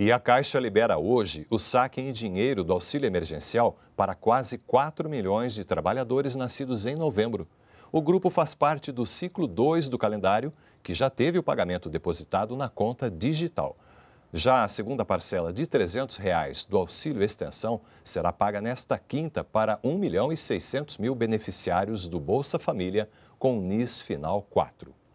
E a Caixa libera hoje o saque em dinheiro do auxílio emergencial para quase 4 milhões de trabalhadores nascidos em novembro. O grupo faz parte do ciclo 2 do calendário, que já teve o pagamento depositado na conta digital. Já a segunda parcela de R$ 300 reais do auxílio extensão será paga nesta quinta para 1 milhão e 600 mil beneficiários do Bolsa Família com NIS Final 4.